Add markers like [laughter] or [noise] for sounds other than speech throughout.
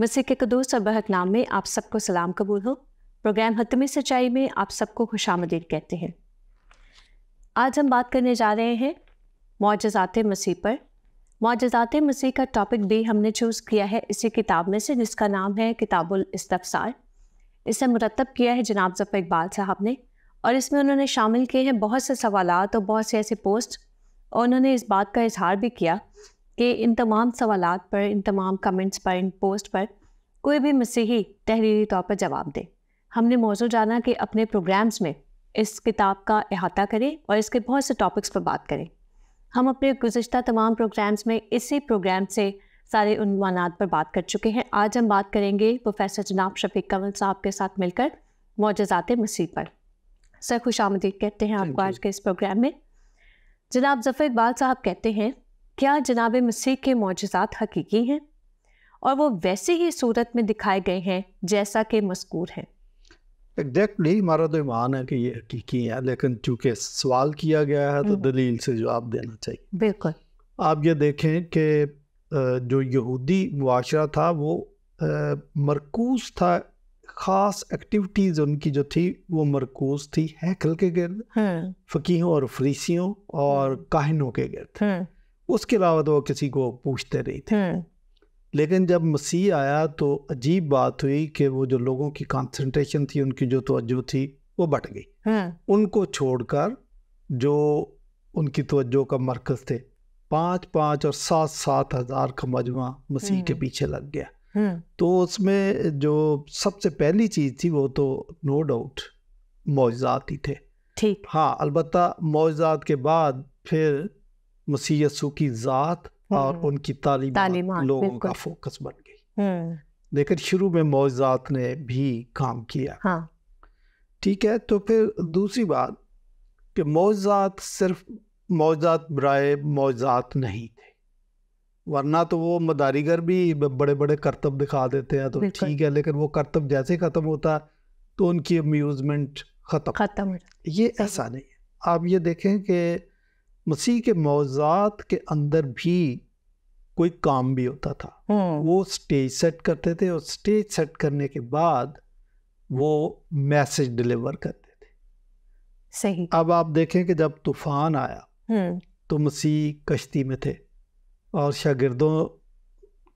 मसीह के कदूस और बहक नाम में आप सबको सलाम कबूल हो प्रोग्राम हतमी सच्चाई में आप सबको खुश कहते हैं आज हम बात करने जा रहे हैं मुआजात मसीह पर मुआजात मसीह का टॉपिक भी हमने चूज़ किया है इसी किताब में से जिसका नाम है किताबुल इस्तफसार इसे मुरतब किया है जनाब जफ़र इकबाल साहब ने और इसमें उन्होंने शामिल किए हैं बहुत से सवाल और बहुत से ऐसे पोस्ट और उन्होंने इस बात का इजहार भी किया कि इन तमाम सवाल पर इन तमाम कमेंट्स पर इन पोस्ट पर कोई भी मसीही तहरीरी तौर पर जवाब दे हमने मौजूद जाना कि अपने प्रोग्राम्स में इस किताब का अहाता करें और इसके बहुत से टॉपिक्स पर बात करें हम अपने गुजशत तमाम प्रोग्राम्स में इसी प्रोग्राम से सारे उनवानात पर बात कर चुके हैं आज हम बात करेंगे प्रोफेसर जनाब शफीक कंवल साहब के साथ मिलकर मोजात मसीह पर सर खुश आमदी कहते हैं आपको आज के इस प्रोग्राम में जनाब जफ़र इकबाल साहब कहते हैं क्या जनाब मसीह के मोजात हकीकी हैं और वो वैसे ही सूरत में दिखाए गए हैं जैसा कि मस्कूर है एग्जैक्टली हमारा तो ईमान है कि ये हकीकी है लेकिन चूंकि सवाल किया गया है तो हम्म। दलील से जवाब देना चाहिए बिल्कुल आप ये देखें कि जो यहूदी मुआरा था वो मरकूज था ख़ास एक्टिविटीज़ उनकी जो थी वो मरकूज थी हैकल के गिर्द हम्म। फ़कीहों और फरीसियों और हम्म। काहिनों के गिर्द उसके अलावा तो वो किसी को पूछते नहीं थे हम्म। लेकिन जब मसीह आया तो अजीब बात हुई कि वो जो लोगों की कंसंट्रेशन थी उनकी जो तवज्जो थी वो बट गई हम्म। उनको छोड़कर जो उनकी तवज्जो का मरकज थे पाँच पाँच और सात सात हज़ार का मजमा मसीह के हम्म। पीछे लग गया तो उसमें जो सबसे पहली चीज़ थी वो तो नो डाउट मोजात ही थे ठीक हाँ अलबत् मोजात के बाद फिर मसीह की ज़ात और हम्म। उनकी तालीम लोगों का फोकस बन गई हम्म। लेकिन शुरू में मोजात ने भी काम किया हाँ। ठीक है तो फिर दूसरी बात कि मोजात सिर्फ मोजात बराए मोजात नहीं थे वरना तो वो मदारीगर भी बड़े बड़े करतब दिखा देते हैं तो ठीक है लेकिन वो करतब जैसे ही ख़त्म होता तो उनकी अम्यूज़मेंट ख़त्म ख़त्म ये ऐसा नहीं है आप ये देखें कि मसीह के मौजात के अंदर भी कोई काम भी होता था हम्म। वो स्टेज सेट करते थे और स्टेज सेट करने के बाद वो मैसेज डिलीवर करते थे सही अब आप देखें कि जब तूफान आया हम्म। तो मसीह कश्ती में थे और शागिर्दों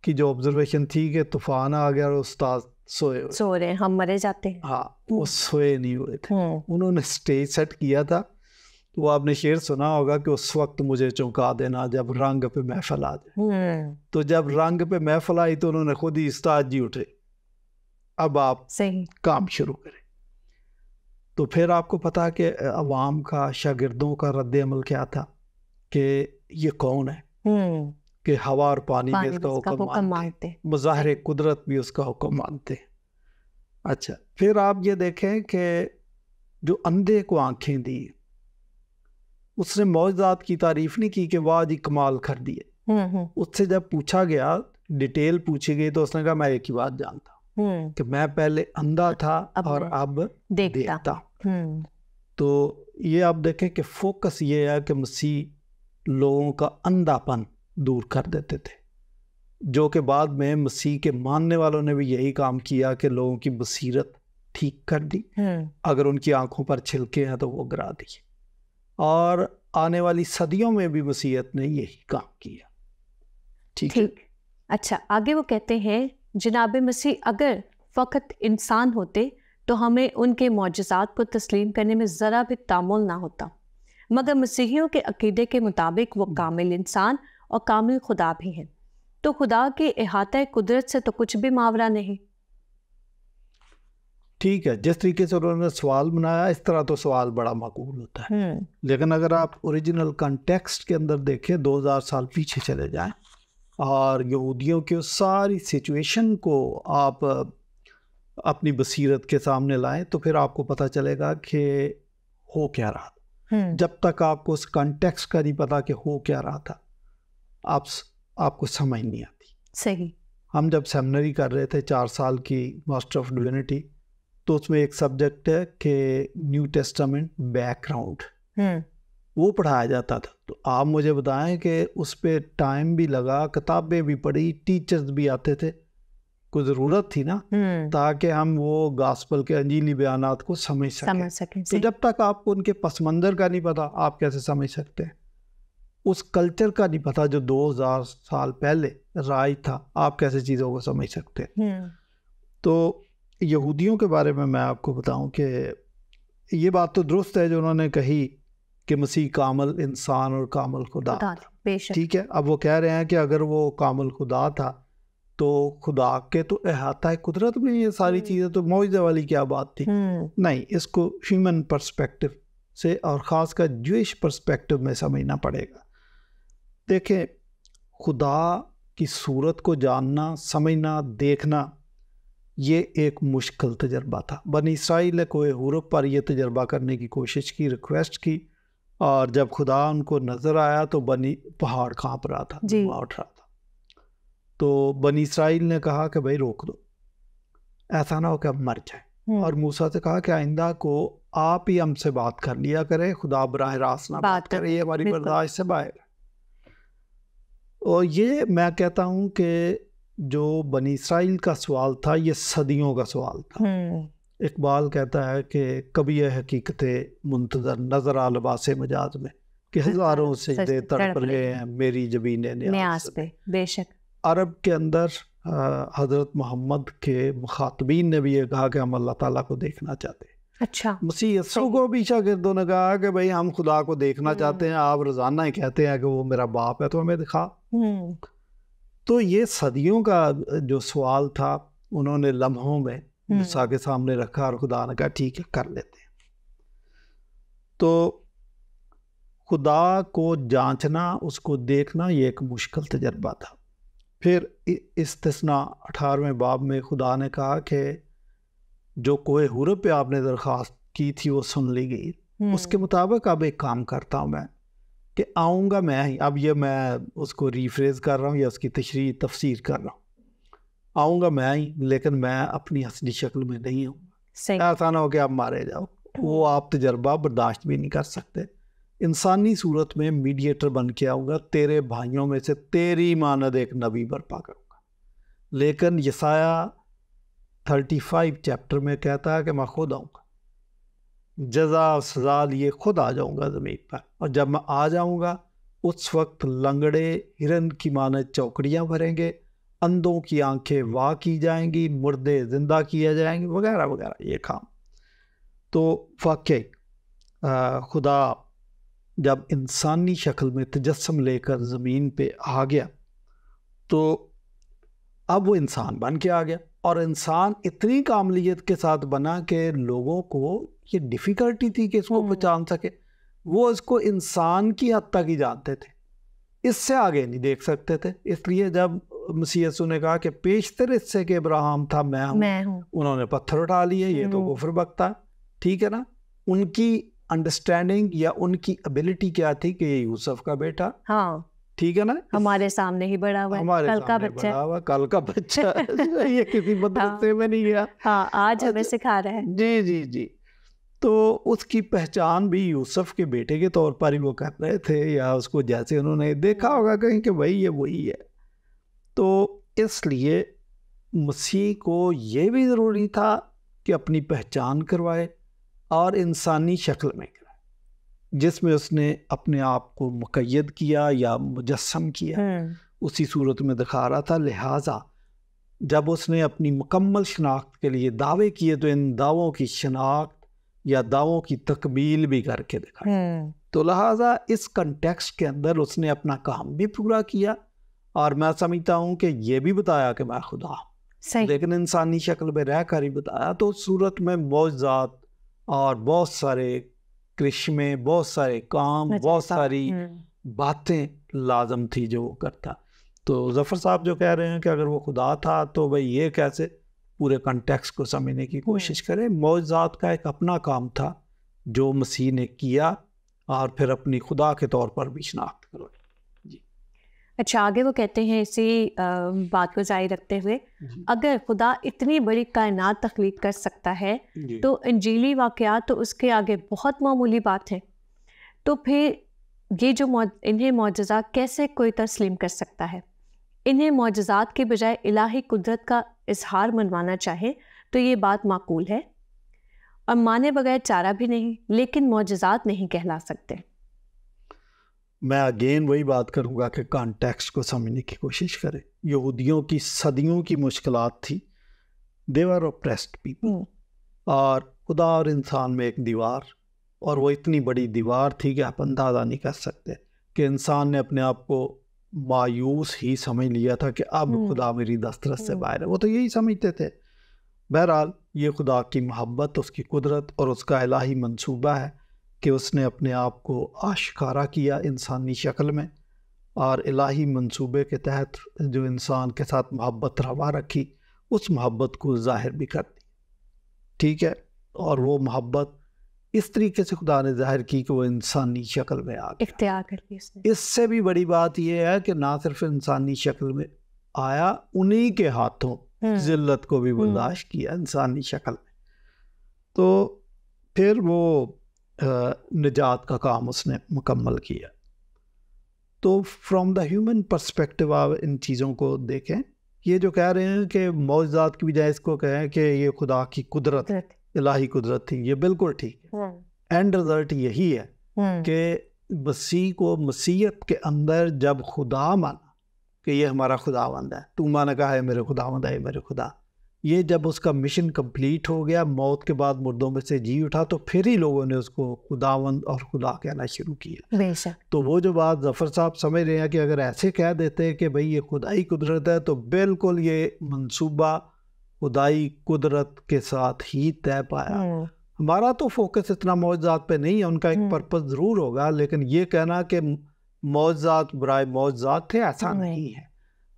की जो ऑब्जर्वेशन थी कि तूफान आ गया और उस्ताद सोए सो रहे हम मरे जाते हाँ वो सोए नहीं हुए थे हम्म। उन्होंने स्टेज सेट किया था तो आपने शेर सुना होगा कि उस वक्त मुझे चौंका देना जब रंग पे महफल आ जाए हम्म। तो जब रंग पे महफल आई तो उन्होंने खुद ही इस्ताद जी उठे अब आप सही काम शुरू करें तो फिर आपको पता कि अवाम का शागिर्दों का रद्द अमल क्या था कि ये कौन है हम्म। कि हवा और पानी भी उसका हुक्म मानते मुजाहिर कुदरत भी उसका हुक्म मानते अच्छा फिर आप ये देखें कि जो अंधे को आंखें दी उसने मौजदात की तारीफ नहीं की कि वाह जी कमाल कर दिए हम्म, हम्म। उससे जब पूछा गया डिटेल पूछी गई तो उसने कहा मैं एक ही बात जानता हम्म। कि मैं पहले अंधा था अब और अब देखता, देखता। तो ये आप देखें कि फोकस ये है कि मसीह लोगों का अंधापन दूर कर देते थे जो कि बाद में मसीह के मानने वालों ने भी यही काम किया कि लोगों की बसीरत ठीक कर दी अगर उनकी आंखों पर छिलके हैं तो वो गिरा दिए और आने वाली सदियों में भी वसीयत ने यही काम किया ठीक है अच्छा आगे वो कहते हैं जनाब मसीह अगर फ़कत इंसान होते तो हमें उनके मुजजात को तस्लीम करने में ज़रा भी तामुल ना होता मगर मसीहियों के अकीदे के मुताबिक वो हम्म। कामिल इंसान और कामिल खुदा भी हैं तो खुदा के अहात कुदरत से तो कुछ भी मावरा नहीं ठीक है जिस तरीके से उन्होंने सवाल बनाया इस तरह तो सवाल बड़ा माकूल होता है हम्म। लेकिन अगर आप ओरिजिनल कॉन्टेक्स्ट के अंदर देखें 2000 साल पीछे चले जाएं और यहूदियों की उस सारी सिचुएशन को आप अपनी बसीरत के सामने लाएं तो फिर आपको पता चलेगा कि हो क्या रहा हम्म। जब तक आपको उस कॉन्टेक्स्ट का नहीं पता कि हो क्या रहा था आप आपको समझ नहीं आती सही हम जब सेमनरी कर रहे थे चार साल की मास्टर ऑफ डिविनिटी तो उसमें एक सब्जेक्ट है कि न्यू टेस्टामेंट बैकग्राउंड वो पढ़ाया जाता था तो आप मुझे बताएं कि उस पर टाइम भी लगा किताबें भी पढ़ी टीचर्स भी आते थे को ज़रूरत थी ना हम्म। ताकि हम वो गास्पल के अंजीली बयान को समझ सकें समझ सकें तो जब तक आपको उनके पसमंदर का नहीं पता आप कैसे समझ सकते हैं उस कल्चर का नहीं पता जो 2000 साल पहले राज था आप कैसे चीज़ों को समझ सकते हैं हम्म। तो यहूदियों के बारे में मैं आपको बताऊं कि ये बात तो दुरुस्त है जो उन्होंने कही कि मसीह कामल इंसान और कामल खुदा ठीक है अब वो कह रहे हैं कि अगर वो कामल खुदा था तो खुदा के तो अहाता कुदरत में ये सारी हम्म। चीज़ें तो मुआवजे वाली क्या बात थी हम्म। नहीं इसको ह्यूमन परस्पेक्टिव से और ख़ास कर जूश परस्पेक्टिव में समझना पड़ेगा देखें खुदा की सूरत को जानना समझना देखना ये एक मुश्किल तजर्बा था बन इसराइल ने कोई यूरोप पर यह तजर्बा करने की कोशिश की रिक्वेस्ट की और जब खुदा उनको नज़र आया तो बनी पहाड़ कांप रहा था उठ रहा था तो बनी इसराइल ने कहा कि भाई रोक दो ऐसा ना हो कि अब मर जाए हम्म। और मूसा से कहा कि आइंदा को आप ही हमसे बात कर लिया करें खुदा बरह रास्त ना बात करें ये हमारी बर्दाश्त से बाहर और ये मैं कहता हूँ कि जो बनी इसराइल का सवाल था ये सदियों का सवाल था हम्म। इकबाल कहता है कि कभी यह हकीकतें मुंतजर नजर आ लबास मजाज में कि हाँ, हजारों से दे तड़प रहे हैं मेरी जबीन न्यास पे बेशक अरब के अंदर हज़रत मोहम्मद के मुखातबीन ने भी ये कहा कि हम अल्लाह ताला को देखना चाहते हैं अच्छा मसीह को भी शागिर्दों ने कहा कि भाई हम खुदा को देखना हम्म। चाहते हैं आप रोज़ाना ही कहते हैं कि वो मेरा बाप है तो हमें दिखा हम्म। तो ये सदियों का जो सवाल था उन्होंने लम्हों में मूसा हम्म। के सामने रखा और खुदा ने कहा ठीक है कर लेते हैं तो खुदा को जांचना उसको देखना ये एक मुश्किल तजर्बा था फिर इस तस्ना अठारहवें बाब में खुदा ने कहा कि जो कोए हुर पे आपने दरख्वास्त की थी वो सुन ली गई हम्म। उसके मुताबिक अब एक काम करता हूँ मैं कि आऊँगा मैं ही अब ये मैं उसको रीफ्रेज कर रहा हूँ या उसकी तशरी तफसीर कर रहा हूँ आऊँगा मैं ही लेकिन मैं अपनी असली शक्ल में नहीं आऊँगा ऐसा ना हो कि आप मारे जाओ वो हम्म। आप तजर्बा बर्दाश्त भी नहीं कर सकते इंसानी सूरत में मीडिएटर बन के आऊँगा तेरे भाइयों में से तेरी मानद एक नबी बर्पा करूँगा लेकिन यसाया थर्टी फाइव चैप्टर में कहता है कि मैं खुद आऊँगा जजा सज़ा लिए खुद आ जाऊँगा ज़मीन पर और जब मैं आ जाऊँगा उस वक्त लंगड़े हिरन की मान चौकड़ियाँ भरेंगे अंधों की आंखें वाह की जाएंगी मुर्दे ज़िंदा किए जाएंगे वगैरह वगैरह ये काम तो वाक्य खुदा जब इंसानी शक्ल में तजस्म लेकर ज़मीन पे आ गया तो अब वो इंसान बन के आ गया और इंसान इतनी कामलीत के साथ बना के लोगों को ये डिफ़िकल्टी थी कि इसको हम्म। पहचान सके वो इसको इंसान की हद तक ही जानते थे इससे आगे नहीं देख सकते थे इसलिए जब मसीसु ने कहा कि पेशतर इससे कि इब्राहम था मैं हूँ मैं उन्होंने पत्थर उठा लिए ये तो गुफर हम्म। बख्ता ठीक है ना उनकी अंडरस्टैंडिंग या उनकी एबिलिटी क्या थी कि ये यूसुफ का बेटा हाँ ठीक है ना हमारे सामने ही बड़ा हुआ हमारे कल का बच्चा बड़ा हुआ कल का बच्चा [laughs] ये किसी मदरसे हाँ, में नहीं गया हाँ आज हमें सिखा रहे हैं जी जी जी तो उसकी पहचान भी यूसुफ के बेटे के तौर पर ही वो कर रहे थे या उसको जैसे उन्होंने देखा होगा कहीं कि भाई ये वही है तो इसलिए मसीह को ये भी ज़रूरी था कि अपनी पहचान करवाए और इंसानी शक्ल में कराए जिसमें उसने अपने आप को मुकैद किया या मुजस्म किया हम्म। उसी सूरत में दिखा रहा था लिहाजा जब उसने अपनी मुकम्मल शनाख्त के लिए दावे किए तो इन दावों की शनाख्त या दावों की तकमील भी करके दिखा हम्म। तो लिहाजा इस कंटेक्स्ट के अंदर उसने अपना काम भी पूरा किया और मैं समझता हूँ कि यह भी बताया कि मैं खुदा हूँ लेकिन इंसानी शक्ल में रह कर ही बताया तो सूरत में मोजात और बहुत सारे कृष्मे बहुत सारे काम अच्छा, बहुत सारी हम्म। बातें लाजम थी जो वो करता तो जफर साहब जो कह रहे हैं कि अगर वो खुदा था तो भाई ये कैसे पूरे कंटेक्स को समझने की कोशिश हाँ। करें मौजात का एक अपना काम था जो मसीह ने किया और फिर अपनी खुदा के तौर पर भी शनाख्त करो जी अच्छा आगे वो कहते हैं इसी बात को जारी रखते हुए अगर खुदा इतनी बड़ी कायनात तख्लीक कर सकता है तो अंजीली वाक़ात तो उसके आगे बहुत मामूली बात है तो फिर ये जो इन्हें मुआजा कैसे कोई तस्लीम कर सकता है इन्हें मोजात के बजाय इलाही कुदरत का इजहार मनवाना चाहें तो ये बात माकूल है और माने बगैर चारा भी नहीं लेकिन मोजात नहीं कहला सकते मैं अगेन वही बात करूंगा कि कॉन्टेक्स को समझने की कोशिश करें यहूदियों की सदियों की मुश्किल थी देवर ओप्रेस्ड पीपल और खुदा और इंसान में एक दीवार और वो इतनी बड़ी दीवार थी कि आप अंदाज़ा नहीं कर सकते कि इंसान ने अपने आप को मायूस ही समझ लिया था कि अब हम्म, खुदा मेरी दस्तरस से हम्म। बाहर है वो तो यही समझते थे बहरहाल ये खुदा की मोहब्बत उसकी कुदरत और उसका इलाही मंसूबा है कि उसने अपने आप को आशकारा किया इंसानी शक्ल में और इलाही मंसूबे के तहत जो इंसान के साथ मोहब्बत रवा रखी उस मोहब्बत को ज़ाहिर भी कर दी ठीक है और वो मोहब्बत इस तरीके से खुदा ने जाहिर की कि वो इंसानी शक्ल में आ गया कर इससे भी बड़ी बात यह है कि ना सिर्फ इंसानी शक्ल में आया उन्हीं के हाथों हम्म। जिल्लत को भी हम्म। बर्दाश्त किया इंसानी शक्ल में तो फिर वो निजात का काम उसने मुकम्मल किया तो फ्रॉम द ह्यूमन परस्पेक्टिव आप इन चीज़ों को देखें ये जो कह रहे हैं कि मौजाद की बजाय इसको कहें कि ये खुदा की कुदरत है इलाही कुदरत थी ये बिल्कुल ठीक है एंड हाँ। रिजल्ट यही है हम्म। कि मसीह को मसीहत के अंदर जब खुदा माना कि ये हमारा खुदा वंद है तू माना कहा है मेरे खुदा वंद है मेरे खुदा ये जब उसका मिशन कंप्लीट हो गया मौत के बाद मुर्दों में से जी उठा तो फिर ही लोगों ने उसको खुदावंद और खुदा कहना शुरू किया तो वो जो बात जफर साहब समझ रहे हैं कि अगर ऐसे कह देते हैं कि भाई ये खुदाई कुदरत है तो बिल्कुल ये मंसूबा खुदाई कुदरत के साथ ही तय पाया हम्म। हमारा तो फोकस इतना मौजात पे नहीं है उनका एक हम्म। पर्पज़ ज़रूर होगा लेकिन ये कहना कि मौजात बरए मौजात थे ऐसा हम्म। नहीं है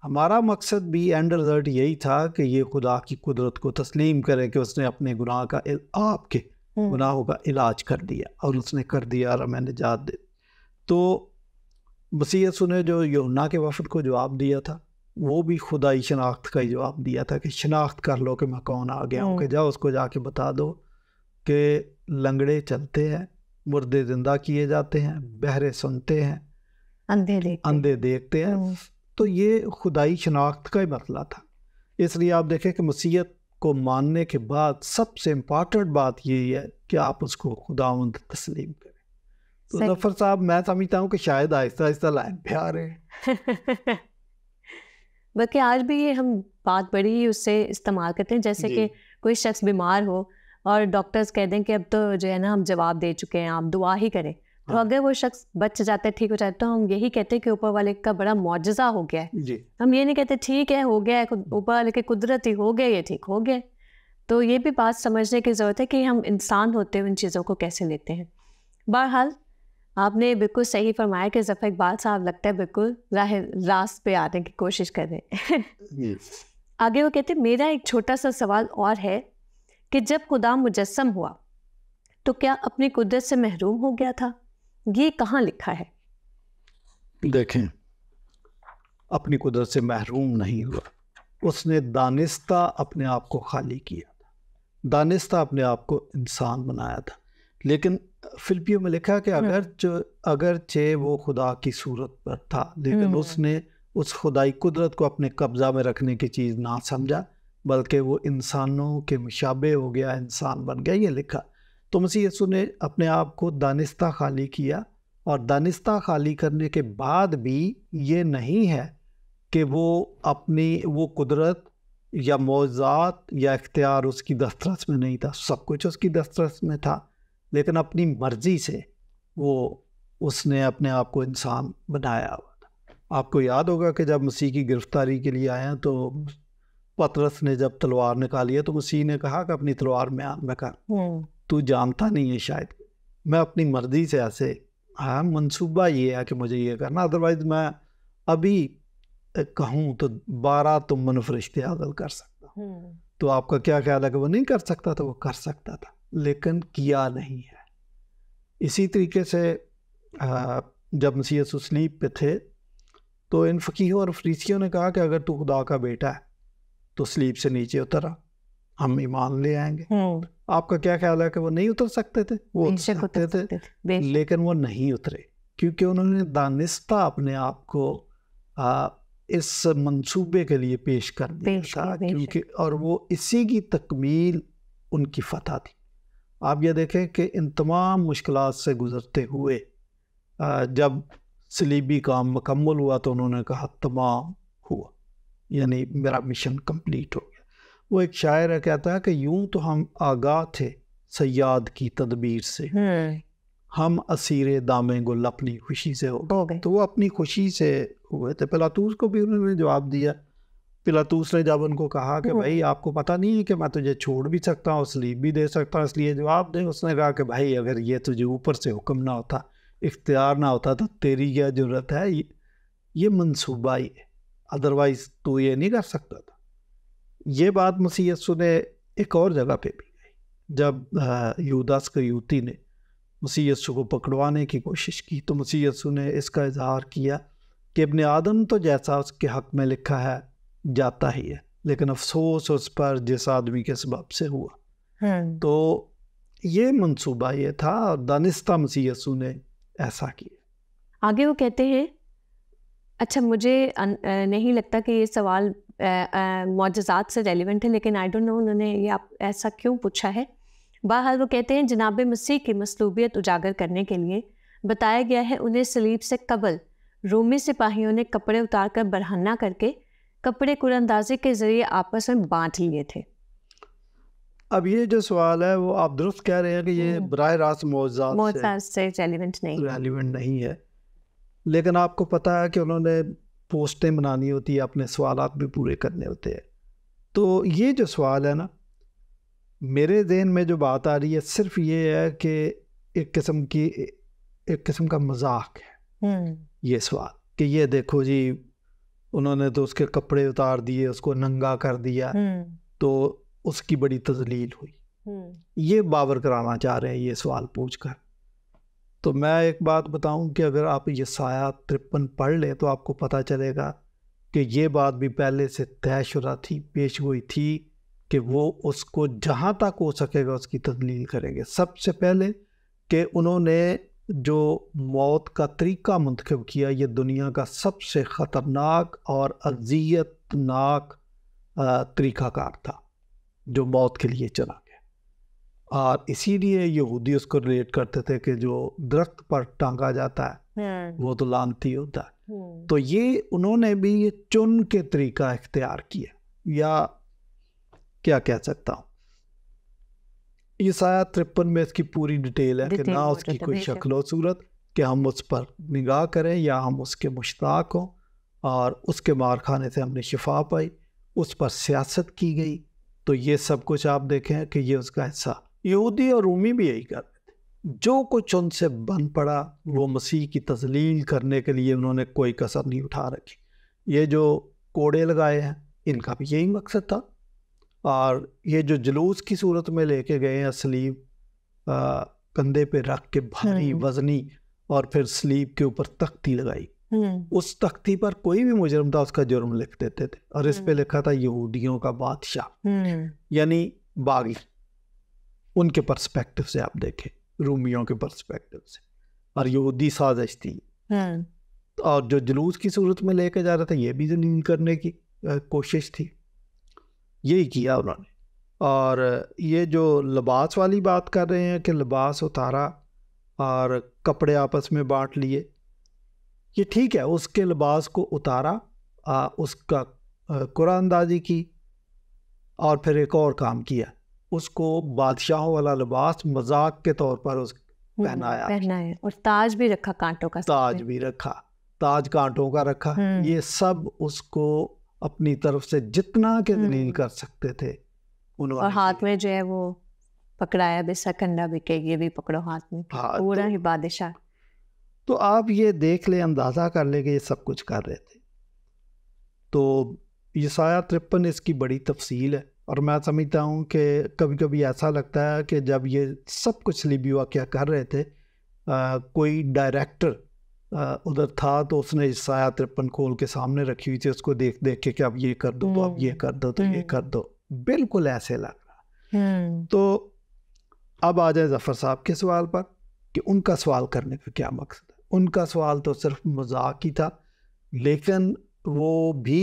हमारा मकसद भी एंड रिजल्ट यही था कि ये खुदा की कुदरत को तस्लीम करें कि उसने अपने गुनाह का आपके गुनाहों का इलाज कर दिया और उसने कर दिया और मैंने जात दे तो मसीह ने जो यमुना के वफद को जवाब दिया था वो भी खुदाई शनाख्त का ही जवाब दिया था कि शनाख्त कर लो कि मैं कौन आ गया हूँ कि हम्म। जाओ उसको जाके बता दो कि लंगड़े चलते हैं मुर्दे जिंदा किए जाते हैं बहरे सुनते हैं अंधे देखते अंधे देखते हैं हम्म। तो ये खुदाई शनाख्त का ही मसला मतलब था इसलिए आप देखें कि मसीहत को मानने के बाद सबसे इम्पॉर्टेंट बात यही है कि आप उसको खुदावंद तस्लीम करें तो जफर साहब मैं समझता हूँ कि शायद आहिस्ता आहिस्ता लाइन पे आ रहे हैं [laughs] बल्कि आज भी ये हम बात बड़ी ही उससे इस्तेमाल करते हैं जैसे कि कोई शख्स बीमार हो और डॉक्टर्स कह दें कि अब तो जो है ना हम जवाब दे चुके हैं आप दुआ ही करें तो हाँ। अगर वो शख्स बच जाता है ठीक हो जाता है तो हम यही कहते हैं कि ऊपर वाले का बड़ा मुआजा हो गया है हम ये नहीं कहते ठीक है हो गया है हम्म। ऊपर वाले के कुदरती हो गया ये ठीक हो गया तो ये भी बात समझने की ज़रूरत है कि हम इंसान होते हुए इन चीज़ों को कैसे लेते हैं बहरहाल आपने बिल्कुल सही फरमाया कि जफर इकबाल साहब लगता है बिल्कुल राह रास्त पे आने की कोशिश कर रहे हैं [laughs] आगे वो कहते हैं मेरा एक छोटा सा सवाल और है कि जब खुदा मुजस्म हुआ तो क्या अपनी कुदरत से महरूम हो गया था ये कहाँ लिखा है देखें अपनी कुदरत से महरूम नहीं हुआ उसने दानिस्ता अपने आप को खाली किया था दानिस्ता अपने आप को इंसान बनाया था लेकिन फिल्पियो में लिखा कि हाँ। अगर जो अगर चे वो खुदा की सूरत पर था लेकिन हम्म। उसने उस खुदाई कुदरत को अपने कब्जा में रखने की चीज़ ना समझा बल्कि वो इंसानों के मुशाबे हो गया इंसान बन गया ये लिखा तो मसी यसु ने अपने आप को दानिस्ता खाली किया और दानिस्ता खाली करने के बाद भी ये नहीं है कि वो अपनी वो कुदरत या मौजात या इख्तियार उसकी दस्तरस में नहीं था सब कुछ उसकी दस्तरस में था लेकिन अपनी मर्जी से वो उसने अपने आप को इंसान बनाया हुआ था आपको याद होगा कि जब मसीह की गिरफ्तारी के लिए आए तो पतरस ने जब तलवार निकाली है तो मसीह ने कहा कि अपनी तलवार में आम रखा हम्म। तू जानता नहीं है शायद मैं अपनी मर्जी से ऐसे हाँ मनसूबा ये है कि मुझे ये करना अदरवाइज मैं अभी कहूँ तो बारह तुम मन फरिश्ते कर सकता हम्म। तो आपका क्या ख्याल है कि वो नहीं कर सकता था तो वो कर सकता था लेकिन किया नहीं है इसी तरीके से जब मसीह पे थे तो इन फ़कीहों और फरीसियों ने कहा कि अगर तू खुदा का बेटा है तो स्लीप से नीचे उतरा हम ईमान ले आएंगे हम्म। आपका क्या ख्याल है कि वो नहीं उतर सकते थे वो उतर सकते, सकते थे, थे। लेकिन वो नहीं उतरे क्योंकि उन्होंने दानिस्ता अपने आप को इस मंसूबे के लिए पेश कर दिया था क्योंकि और वो इसी की तकमील उनकी फतह थी आप ये देखें कि इन तमाम मुश्किल से गुज़रते हुए जब सलीबी काम मकम्मल हुआ तो उन्होंने कहा तमाम हुआ यानी मेरा मिशन कम्प्लीट हो गया वो एक शायर है कहता है कि यूं तो हम आगाह थे सयाद की तदबीर से हम्म। हम असीर दामे गुल अपनी खुशी से हो गए तो वो अपनी खुशी से हुए थे तो को भी उन्होंने जवाब दिया पिलातूस ने जब उनको कहा कि हम्म। भाई आपको पता नहीं है कि मैं तुझे छोड़ भी सकता हूँ स्लीप भी दे सकता हूँ इसलिए जवाब दे उसने कहा कि भाई अगर ये तुझे ऊपर से हुक्म ना होता इख्तियार ना होता तो तेरी क्या जरूरत है ये, ये मनसूबा ही है अदरवाइज तू ये नहीं कर सकता था ये बात मसीह ने एक और जगह पे भी गई जब युदास कयूती ने मसीह को पकड़वाने की कोशिश की तो मसीह ने इसका इजहार किया कि अपने आदम तो जैसा उसके हक में लिखा है जाता ही है लेकिन अफसोस उस पर जिस आदमी के सबब से हुआ हाँ। तो ये मंसूबा ये था और दानिस्ता मसी यसू ने ऐसा किया आगे वो कहते हैं अच्छा मुझे नहीं लगता कि ये सवाल मोजात से रेलिवेंट है लेकिन आई डोंट नो उन्होंने ये आप ऐसा क्यों पूछा है बहर वो कहते हैं जनाब मसीह की मसलूबियत उजागर करने के लिए बताया गया है उन्हें सलीब से कबल रोमी सिपाहियों ने कपड़े उतार कर बरहना करके कपड़े कुरंदाजी के ज़रिए आपस में बांट लिए थे अब ये जो सवाल है वो आप दुरुस्त कह रहे हैं कि ये हम्म। बर रास्त से रेलिवेंट नहीं रेलिवेंट नहीं है लेकिन आपको पता है कि उन्होंने पोस्टें बनानी होती है अपने सवाल भी पूरे करने होते हैं तो ये जो सवाल है ना मेरे जहन में जो बात आ रही है सिर्फ ये है कि एक किस्म की एक किस्म का मजाक है हम्म। ये सवाल कि ये देखो जी उन्होंने तो उसके कपड़े उतार दिए उसको नंगा कर दिया हम्म। तो उसकी बड़ी तजलील हुई हम्म। ये बाबर कराना चाह रहे हैं ये सवाल पूछ कर तो मैं एक बात बताऊं कि अगर आप ये साया तिरपन पढ़ लें तो आपको पता चलेगा कि ये बात भी पहले से तयशुदा थी पेश हुई थी कि वो उसको जहाँ तक हो सकेगा उसकी तजलील करेंगे सबसे पहले कि उन्होंने जो मौत का तरीका मंतखब किया ये दुनिया का सबसे ख़तरनाक और अजियतनाक तरीक़ाकार था जो मौत के लिए चला गया और इसीलिए यहूदी उसको रिलेट करते थे कि जो दरख्त पर टांगा जाता है हाँ। वो तो लानती होता है हम्म। तो ये उन्होंने भी ये चुन के तरीका इख्तियार किया या क्या कह सकता हूँ ईसाया तिरपन में इसकी पूरी डिटेल है कि ना उसकी कोई शक्ल सूरत कि हम उस पर निगाह करें या हम उसके मुश्ताक हों और उसके मार खाने से हमने शिफा पाई उस पर सियासत की गई तो ये सब कुछ आप देखें कि ये उसका हिस्सा यहूदी और रूमी भी यही कर रहे थे जो कुछ उनसे बन पड़ा वो मसीह की तजलील करने के लिए उन्होंने कोई कसर नहीं उठा रखी ये जो कोड़े लगाए हैं इनका भी यही मकसद था और ये जो जुलूस की सूरत में लेके गए हैं स्लीव कंधे पे रख के भारी हम्म। वजनी और फिर स्लीव के ऊपर तख्ती लगाई हम्म। उस तख्ती पर कोई भी मुजरम था उसका जुर्म लिख देते थे और इस पे हम्म। लिखा था यहूदियों का बादशाह यानी बागी उनके पर्सपेक्टिव से आप देखें रूमियों के पर्सपेक्टिव से और यहूदी साजिश थी और जो जुलूस की सूरत में लेके जा रहे थे ये भी जलील करने की कोशिश थी यही किया उन्होंने और ये जो लिबास वाली बात कर रहे हैं कि लिबास उतारा और कपड़े आपस में बांट लिए ये ठीक है उसके लिबास को उतारा आ, उसका कुरानंदाजी की और फिर एक और काम किया उसको बादशाह वाला लिबास मजाक के तौर पर उस हम्म, पहनाया पहनाया और ताज भी रखा कांटों का ताज भी रखा ताज कांटों का रखा हम्म। ये सब उसको अपनी तरफ से जितना के हम्म। नहीं कर सकते थे उन्होंने और हाथ में जो है वो पकड़ाया भी सकंडा भी के ये भी पकड़ो हाथ में हाँ, पूरा तो, ही बादशाह तो आप ये देख ले अंदाज़ा कर ले कि ये सब कुछ कर रहे थे तो ये साया तिरपन इसकी बड़ी तफसील है और मैं समझता हूँ कि कभी कभी ऐसा लगता है कि जब ये सब कुछ लिबिया क्या कर रहे थे आ, कोई डायरेक्टर उधर था तो उसने साया तिरपन खोल के सामने रखी हुई थी उसको देख देख के कि अब ये कर दो तो अब ये कर दो तो ये हम्म। कर दो बिल्कुल ऐसे लग रहा हम्म। तो अब आ जाए जफर साहब के सवाल पर कि उनका सवाल करने का क्या मकसद है उनका सवाल तो सिर्फ मजाक ही था लेकिन वो भी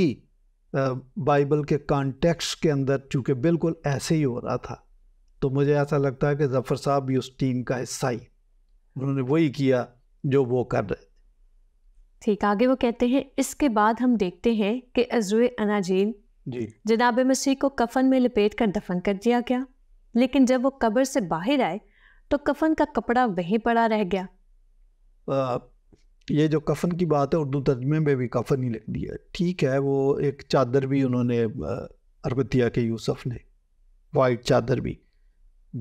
बाइबल के कॉन्टेक्स्ट के अंदर चूँकि बिल्कुल ऐसे ही हो रहा था तो मुझे ऐसा लगता है कि जफ़र साहब भी उस टीम का हिस्सा ही उन्होंने वही किया जो वो कर रहे ठीक आगे वो कहते हैं इसके बाद हम देखते हैं कि अजुए अनाजील जनाब मसीह को कफन में लपेट कर दफन कर दिया गया लेकिन जब वो कब्र से बाहर आए तो कफन का कपड़ा वहीं पड़ा रह गया आ, ये जो कफन की बात है उर्दू तर्जमे में भी कफन ही लिख दिया ठीक है वो एक चादर भी उन्होंने अरबतिया के यूसुफ ने वाइट चादर भी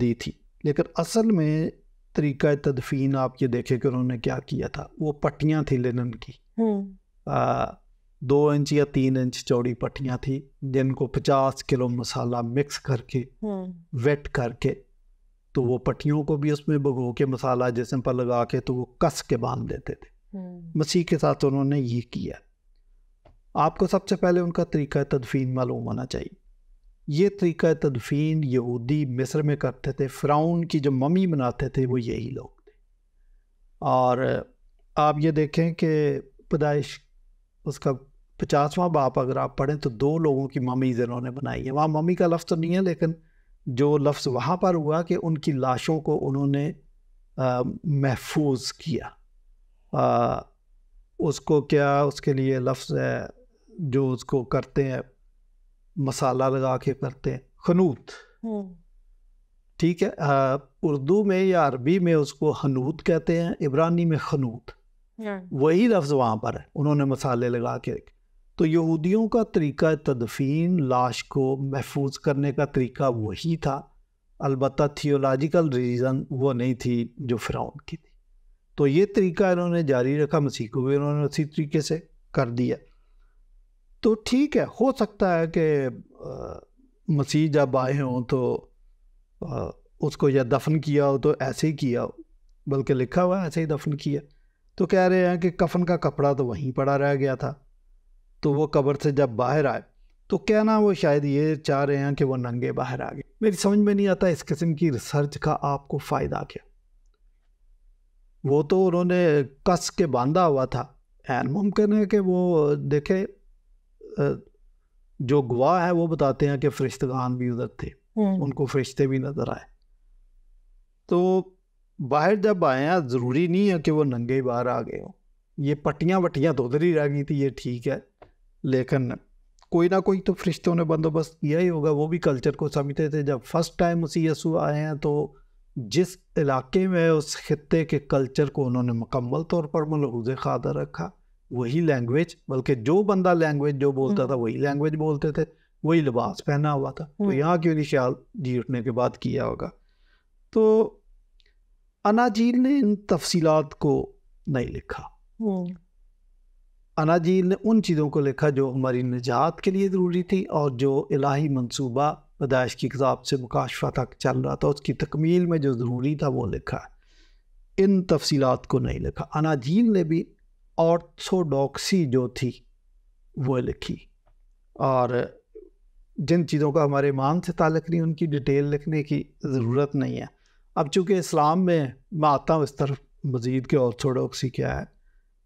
दी थी लेकिन असल में तरीका तदफीन आप ये देखे कि उन्होंने क्या किया था वो पट्टियाँ थी लिनन की हम्म। आ, दो इंच या तीन इंच चौड़ी पट्टियाँ थी जिनको पचास किलो मसाला मिक्स करके वेट हम्म। करके तो वो पट्टियों को भी उसमें भगो के मसाला जिसम पर लगा के तो वो कस के बांध देते थे हम्म। मसीह के साथ उन्होंने ये किया आपको सबसे पहले उनका तरीका तदफीन मालूम होना चाहिए ये तरीका तदफीन यहूदी मिस्र में करते थे फ़्राउन की जो मम्मी बनाते थे वो यही लोग थे और आप ये देखें कि पैदाइश उसका पचासवां बाप अगर आप पढ़ें तो दो लोगों की मम्मी इन्होंने बनाई है वहाँ मम्मी का लफ्ज़ तो नहीं है लेकिन जो लफ्ज़ वहाँ पर हुआ कि उनकी लाशों को उन्होंने महफूज किया आ, उसको क्या उसके लिए लफ्ज़ है जो उसको करते हैं मसाला लगा के करते हैं खनूत हम्म। ठीक है उर्दू में या अरबी में उसको हनूत कहते हैं इब्रानी में खनूत हाँ। वही लफ्ज़ वहाँ पर है उन्होंने मसाले लगा के रखे तो यहूदियों का तरीका तदफीन लाश को महफूज करने का तरीका वही था अलबत् थियोलॉजिकल रीज़न वो नहीं थी जो फ़िरौन की थी तो ये तरीका इन्होंने जारी रखा मसीह को भी उन्होंने उसी तरीके से कर दिया तो ठीक है हो सकता है कि मसीह जब आए हों तो आ, उसको या दफन किया हो तो ऐसे ही किया हो बल्कि लिखा हुआ ऐसे ही दफन किया तो कह रहे हैं कि कफन का कपड़ा तो वहीं पड़ा रह गया था तो वो कब्र से जब बाहर आए तो कहना वो शायद ये चाह रहे हैं कि वो नंगे बाहर आ गए मेरी समझ में नहीं आता इस किस्म की रिसर्च का आपको फ़ायदा क्या वो तो उन्होंने कस के बांधा हुआ था एन मुमकिन है कि वो देखे जो गवाह है वो बताते हैं कि फरिश्तगान भी उधर थे हम्म। उनको फरिश्ते भी नज़र आए तो बाहर जब आए हैं ज़रूरी नहीं है कि वो नंगे ही बाहर आ गए हो ये पट्टियाँ वट्टियाँ तो उधर ही रह गई थी ये ठीक है लेकिन कोई ना कोई तो फरिश्तों ने बंदोबस्त किया ही होगा वो भी कल्चर को समझते थे जब फर्स्ट टाइम उसी यसु आए हैं तो जिस इलाके में उस खत्े के कल्चर को उन्होंने मुकम्मल तौर पर मलहूज खादा रखा वही लैंग्वेज बल्कि जो बंदा लैंग्वेज जो बोलता था वही लैंग्वेज बोलते थे वही लिबास पहना हुआ था तो हम्म। यहाँ क्यों नहीं ख्याल जी उठने के बाद किया होगा तो अनाजील ने इन तफसीलात को नहीं लिखा हम्म। अनाजील ने उन चीज़ों को लिखा जो हमारी निजात के लिए ज़रूरी थी और जो इलाही मनसूबा पैदाइश की किताब से मुकाशफा तक चल रहा था उसकी तकमील में जो ज़रूरी था वो लिखा इन तफसीलात को नहीं लिखा अनाजील ने भी ऑर्थोडॉक्सी जो थी वो लिखी और जिन चीज़ों का हमारे ईमान से ताल्लक नहीं उनकी डिटेल लिखने की ज़रूरत नहीं है अब चूँकि इस्लाम में मैं आता हूँ इस तरफ मज़ीद के ऑर्थोडॉक्सी क्या है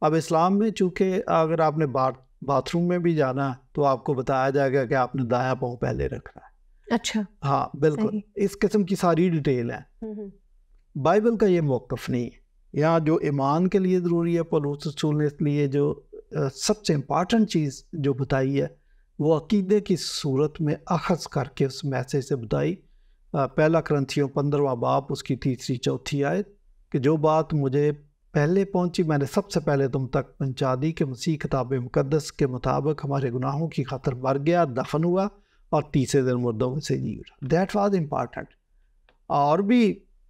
अब इस्लाम में चूँकि अगर आपने बाथ बाथरूम में भी जाना तो आपको बताया जाएगा कि आपने दाया पाँव पहले रखना है अच्छा हाँ बिल्कुल इस किस्म की सारी डिटेल है हम्म, हम्म। बाइबल का ये मौक़ नहीं है या जो ईमान के लिए ज़रूरी है पलूस रसूल ने इसलिए जो सबसे इम्पॉर्टेंट चीज़ जो बताई है वो अकीदे की सूरत में अखज़ करके उस मैसेज से बताई पहला ग्रंथियों पंद्रवा बाप उसकी तीसरी चौथी आय कि जो बात मुझे पहले पहुंची मैंने सबसे पहले तुम तक पहुँचा दी कि मसीह किताब मुकदस के मुताबिक हमारे गुनाहों की खातर मर गया दफन हुआ और तीसरे दिन मुर्दों में से जी उठा दैट वॉज इम्पॉर्टेंट और भी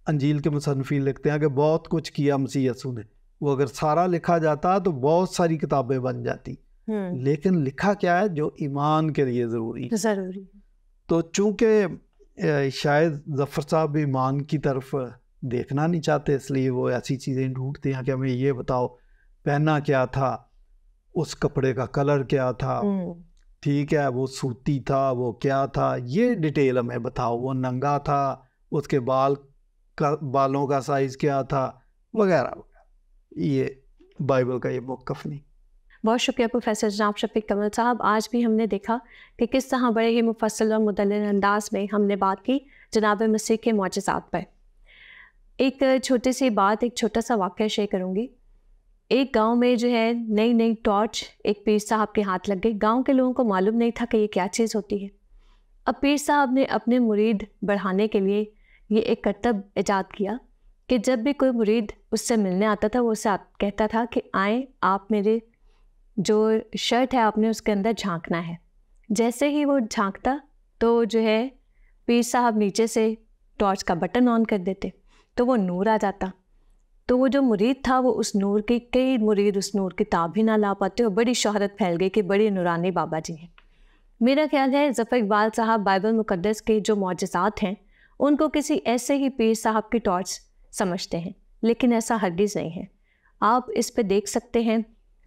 अंजील के मुसनफ़ी लिखते हैं कि बहुत कुछ किया मसीह यसु ने वो अगर सारा लिखा जाता तो बहुत सारी किताबें बन जाती हम्म। लेकिन लिखा क्या है जो ईमान के लिए ज़रूरी ज़रूरी तो चूंकि शायद जफ़र साहब ईमान की तरफ देखना नहीं चाहते इसलिए वो ऐसी चीज़ें ढूंढते हैं कि हमें ये बताओ पहना क्या था उस कपड़े का कलर क्या था हम्म। ठीक है वो सूती था वो क्या था ये डिटेल हमें बताओ वो नंगा था उसके बाल का बालों का साइज क्या था वगैरह ये बाइबल का ये मौकफ नहीं बहुत शुक्रिया प्रोफेसर जनाब शफीक कमल साहब आज भी हमने देखा कि किस तरह बड़े ही मुफसल और मुदल अंदाज में हमने बात की जनाब मसीह के मुआजात पर एक छोटी सी बात एक छोटा सा वाक्य शेयर करूँगी एक गांव में जो है नई नई टॉर्च एक पीर साहब के हाथ लग गई गांव के लोगों को मालूम नहीं था कि ये क्या चीज़ होती है अब पीर साहब ने अपने मुरीद बढ़ाने के लिए ये एक करतब ईजाद किया कि जब भी कोई मुरीद उससे मिलने आता था वो उससे आप कहता था कि आए आप मेरे जो शर्ट है आपने उसके अंदर झांकना है जैसे ही वो झांकता तो जो है पीर साहब नीचे से टॉर्च का बटन ऑन कर देते तो वो नूर आ जाता तो वो जो मुरीद था वो उस नूर के कई मुरीद उस नूर की ताब ही ना ला पाते और बड़ी शहरत फैल गई कि बड़े नूरानी बाबा जी हैं मेरा ख्याल है जफ़र इकबाल साहब बाइबल मुकदस के जो मुआजात हैं उनको किसी ऐसे ही पीर साहब की टॉर्च समझते हैं लेकिन ऐसा हरगिज़ नहीं है आप इस पे देख सकते हैं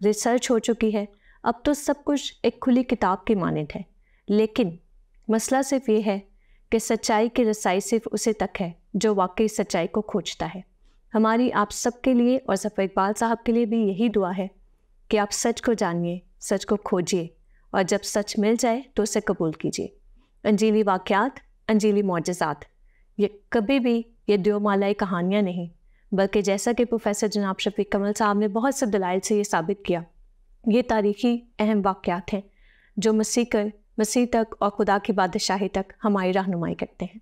रिसर्च हो चुकी है अब तो सब कुछ एक खुली किताब की मानद है लेकिन मसला सिर्फ ये है कि सच्चाई की रसाई सिर्फ उसे तक है जो वाकई सच्चाई को खोजता है हमारी आप सब के लिए और जफ़र इकबाल साहब के लिए भी यही दुआ है कि आप सच को जानिए सच को खोजिए और जब सच मिल जाए तो उसे कबूल कीजिए अंजीली वाक़ात अंजीली मुआजात ये कभी भी ये देवमालाई कहानियाँ नहीं बल्कि जैसा कि प्रोफेसर जनाब शफीक कमल साहब ने बहुत से दलाइल से ये साबित किया ये तारीखी अहम वाक़ात हैं जो मसीह कर मसीह तक और खुदा की बादशाही तक हमारी रहनुमाई करते हैं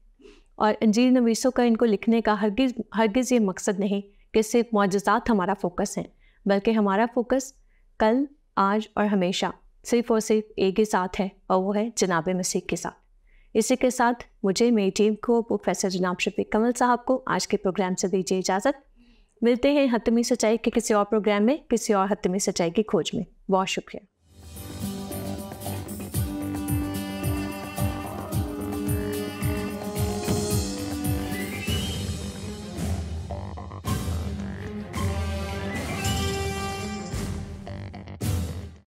और अंजीर नवीसों का इनको लिखने का हरगिज़ हरगिज़ ये मकसद नहीं कि सिर्फ मुआजात हमारा फोकस हैं बल्कि हमारा फोकस कल आज और हमेशा सिर्फ़ और सिर्फ एक ही साथ है और वो है जनाब मसीह के साथ इसी के साथ मुझे मेरी टीम को प्रोफेसर जनाब शफीक कमल साहब को आज के प्रोग्राम से दीजिए इजाज़त मिलते हैं हतमी सच्चाई के किसी और प्रोग्राम में किसी और हतमी सच्चाई की खोज में बहुत शुक्रिया